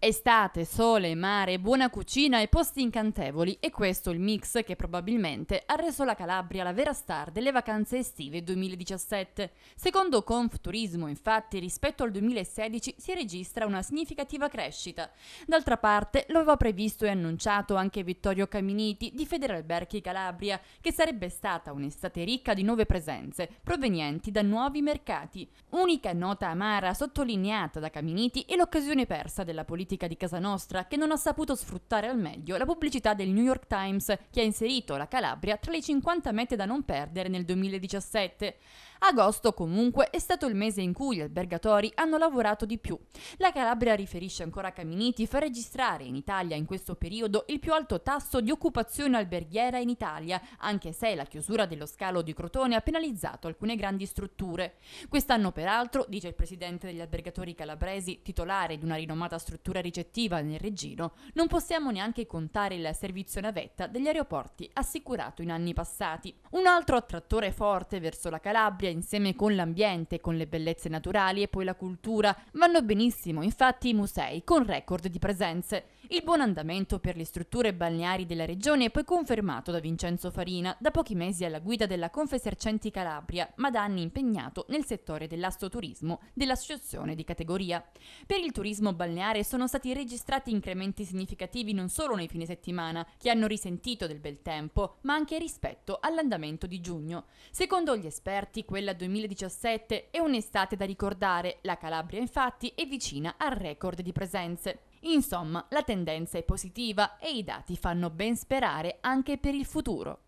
Estate, sole, mare, buona cucina e posti incantevoli, e questo il mix che probabilmente ha reso la Calabria la vera star delle vacanze estive 2017. Secondo Conf Turismo, infatti, rispetto al 2016 si registra una significativa crescita. D'altra parte, lo aveva previsto e annunciato anche Vittorio Caminiti di Federalberghi Calabria, che sarebbe stata un'estate ricca di nuove presenze, provenienti da nuovi mercati. Unica nota amara sottolineata da Caminiti è l'occasione persa della politica politica di casa nostra che non ha saputo sfruttare al meglio la pubblicità del New York Times che ha inserito la Calabria tra le 50 mete da non perdere nel 2017. Agosto comunque è stato il mese in cui gli albergatori hanno lavorato di più. La Calabria riferisce ancora a Caminiti fa registrare in Italia in questo periodo il più alto tasso di occupazione alberghiera in Italia, anche se la chiusura dello scalo di Crotone ha penalizzato alcune grandi strutture. Quest'anno peraltro, dice il presidente degli albergatori calabresi, titolare di una rinomata struttura ricettiva nel Regino, non possiamo neanche contare il servizio navetta degli aeroporti assicurato in anni passati. Un altro attrattore forte verso la Calabria storia insieme con l'ambiente, con le bellezze naturali e poi la cultura vanno benissimo, infatti i musei con record di presenze. Il buon andamento per le strutture balneari della regione è poi confermato da Vincenzo Farina, da pochi mesi alla guida della Confesercenti Calabria, ma da anni impegnato nel settore dell'astroturismo dell'associazione di categoria. Per il turismo balneare sono stati registrati incrementi significativi non solo nei fine settimana, che hanno risentito del bel tempo, ma anche rispetto all'andamento di giugno. Secondo gli esperti, quella 2017 è un'estate da ricordare, la Calabria infatti è vicina al record di presenze. Insomma, la tendenza è positiva e i dati fanno ben sperare anche per il futuro.